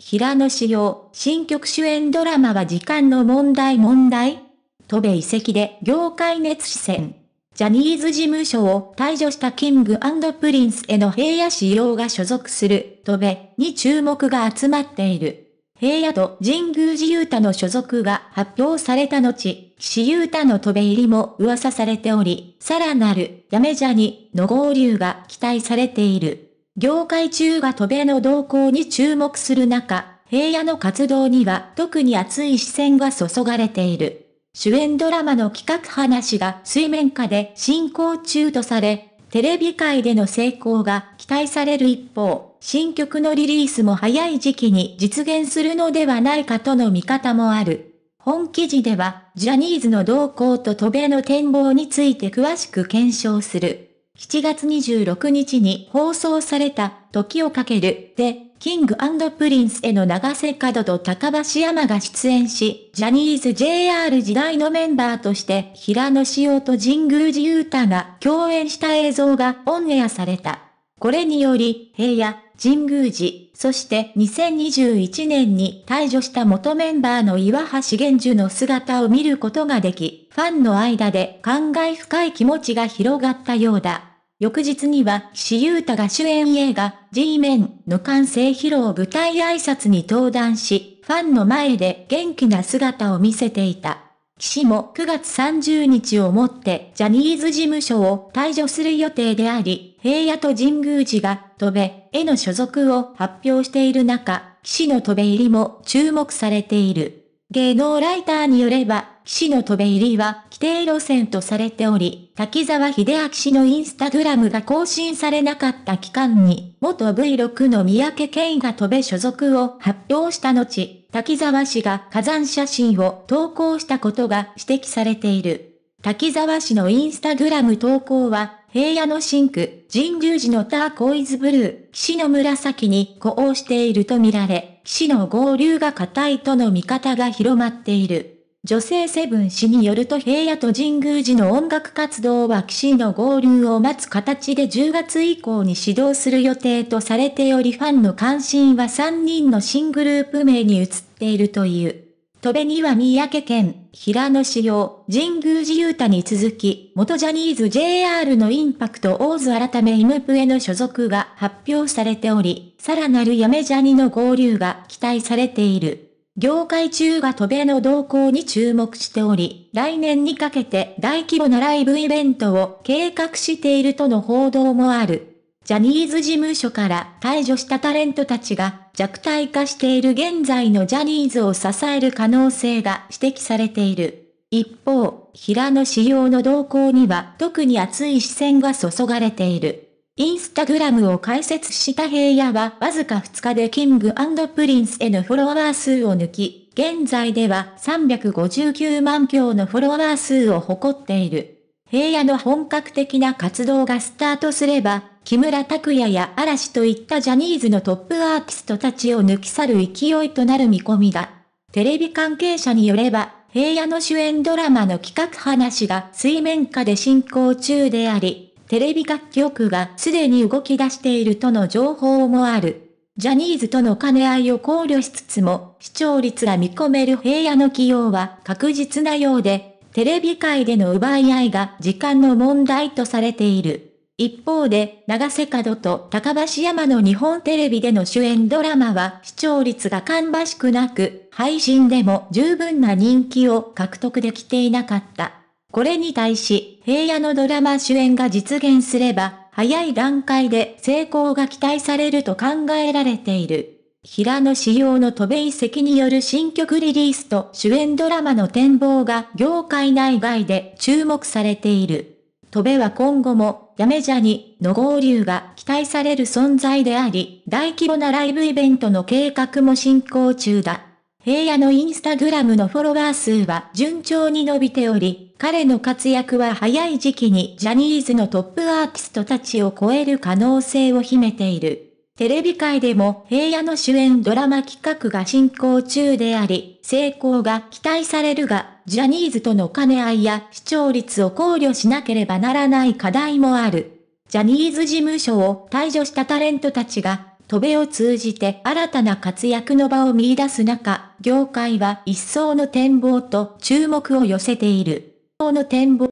平野紫耀、新曲主演ドラマは時間の問題問題戸部遺跡で業界熱視線。ジャニーズ事務所を退場したキングプリンスへの平野仕様が所属する戸部に注目が集まっている。平野と神宮寺勇太の所属が発表された後、岸優太の戸部入りも噂されており、さらなる、やめじゃに、の合流が期待されている。業界中が渡米の動向に注目する中、平野の活動には特に熱い視線が注がれている。主演ドラマの企画話が水面下で進行中とされ、テレビ界での成功が期待される一方、新曲のリリースも早い時期に実現するのではないかとの見方もある。本記事では、ジャニーズの動向と渡米の展望について詳しく検証する。7月26日に放送された、時をかける、で、キングプリンスへの長瀬角と高橋山が出演し、ジャニーズ JR 時代のメンバーとして、平野紫耀と神宮寺勇太が共演した映像がオンエアされた。これにより、平野、神宮寺、そして2021年に退場した元メンバーの岩橋玄樹の姿を見ることができ、ファンの間で感慨深い気持ちが広がったようだ。翌日には岸優太が主演映画、G メンの完成披露舞台挨拶に登壇し、ファンの前で元気な姿を見せていた。岸も9月30日をもってジャニーズ事務所を退場する予定であり、平野と神宮寺が、戸部への所属を発表している中、岸の戸部入りも注目されている。芸能ライターによれば、岸の飛べ入りは規定路線とされており、滝沢秀明氏のインスタグラムが更新されなかった期間に、元 V6 の三宅健が飛べ所属を発表した後、滝沢氏が火山写真を投稿したことが指摘されている。滝沢氏のインスタグラム投稿は、平野のンク、神宮寺のターコイズブルー、岸の紫に呼応しているとみられ、岸の合流が固いとの見方が広まっている。女性セブン氏によると平野と神宮寺の音楽活動は騎士の合流を待つ形で10月以降に始動する予定とされておりファンの関心は3人の新グループ名に移っているという。戸部には三宅県、平野紫耀、神宮寺雄太に続き、元ジャニーズ JR のインパクトオーズ改めイムプへの所属が発表されており、さらなるやめジャニの合流が期待されている。業界中が渡米の動向に注目しており、来年にかけて大規模なライブイベントを計画しているとの報道もある。ジャニーズ事務所から退場したタレントたちが弱体化している現在のジャニーズを支える可能性が指摘されている。一方、平野仕様の動向には特に熱い視線が注がれている。インスタグラムを開設した平野はわずか2日でキングプリンスへのフォロワー数を抜き、現在では359万票のフォロワー数を誇っている。平野の本格的な活動がスタートすれば、木村拓哉や嵐といったジャニーズのトップアーティストたちを抜き去る勢いとなる見込みだ。テレビ関係者によれば、平野の主演ドラマの企画話が水面下で進行中であり、テレビ楽曲がすでに動き出しているとの情報もある。ジャニーズとの兼ね合いを考慮しつつも、視聴率が見込める平野の起用は確実なようで、テレビ界での奪い合いが時間の問題とされている。一方で、長瀬角と高橋山の日本テレビでの主演ドラマは視聴率が芳しくなく、配信でも十分な人気を獲得できていなかった。これに対し、平野のドラマ主演が実現すれば、早い段階で成功が期待されると考えられている。平野仕様の渡米遺跡による新曲リリースと主演ドラマの展望が業界内外で注目されている。渡米は今後も、やめじゃに、の合流が期待される存在であり、大規模なライブイベントの計画も進行中だ。平野のインスタグラムのフォロワー数は順調に伸びており、彼の活躍は早い時期にジャニーズのトップアーティストたちを超える可能性を秘めている。テレビ界でも平野の主演ドラマ企画が進行中であり、成功が期待されるが、ジャニーズとの兼ね合いや視聴率を考慮しなければならない課題もある。ジャニーズ事務所を退場したタレントたちが渡米を通じて新たな活躍の場を見出す中、業界は一層の展望と注目を寄せている。の展望